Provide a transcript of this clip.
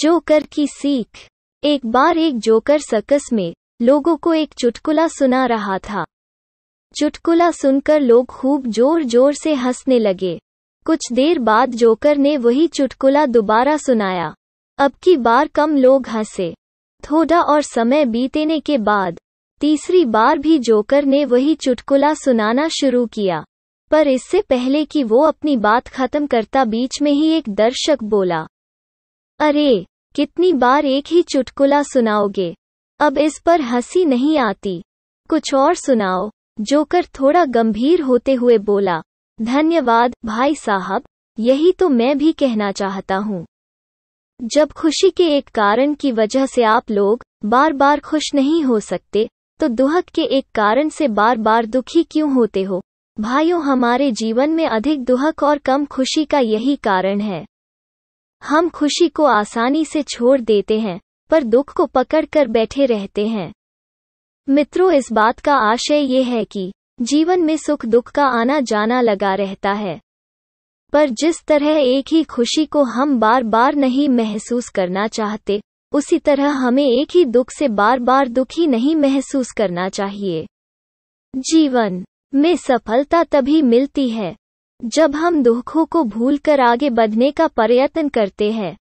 joker की सीख एक बार एक जोकर सकस में लोगों को एक चुटकुला सुना रहा था चुटकुला सुनकर लोग खूब जोर जोर से हंसने लगे कुछ देर बाद जोकर ने वही चुटकुला दोबारा सुनाया अब की बार कम लोग हंसे थोड़ा और समय बीतने के बाद तीसरी बार भी जोकर ने वही चुटकुला सुनाना शुरू किया पर इससे पहले कि वो अपनी बात खत्म करता बीच में ही एक दर्शक बोला अरे कितनी बार एक ही चुटकुला सुनाओगे अब इस पर हंसी नहीं आती कुछ और सुनाओ जोकर थोड़ा गंभीर होते हुए बोला धन्यवाद भाई साहब यही तो मैं भी कहना चाहता हूँ जब खुशी के एक कारण की वजह से आप लोग बार बार खुश नहीं हो सकते तो दुहक के एक कारण से बार बार दुखी क्यों होते हो भाइयों हमारे जीवन में अधिक दुहक और कम खुशी का यही कारण है हम खुशी को आसानी से छोड़ देते हैं पर दुख को पकड़कर बैठे रहते हैं मित्रों इस बात का आशय ये है कि जीवन में सुख दुख का आना जाना लगा रहता है पर जिस तरह एक ही खुशी को हम बार बार नहीं महसूस करना चाहते उसी तरह हमें एक ही दुख से बार बार दुखी नहीं महसूस करना चाहिए जीवन में सफलता तभी मिलती है जब हम दुखों को भूलकर आगे बढ़ने का प्रयत्न करते हैं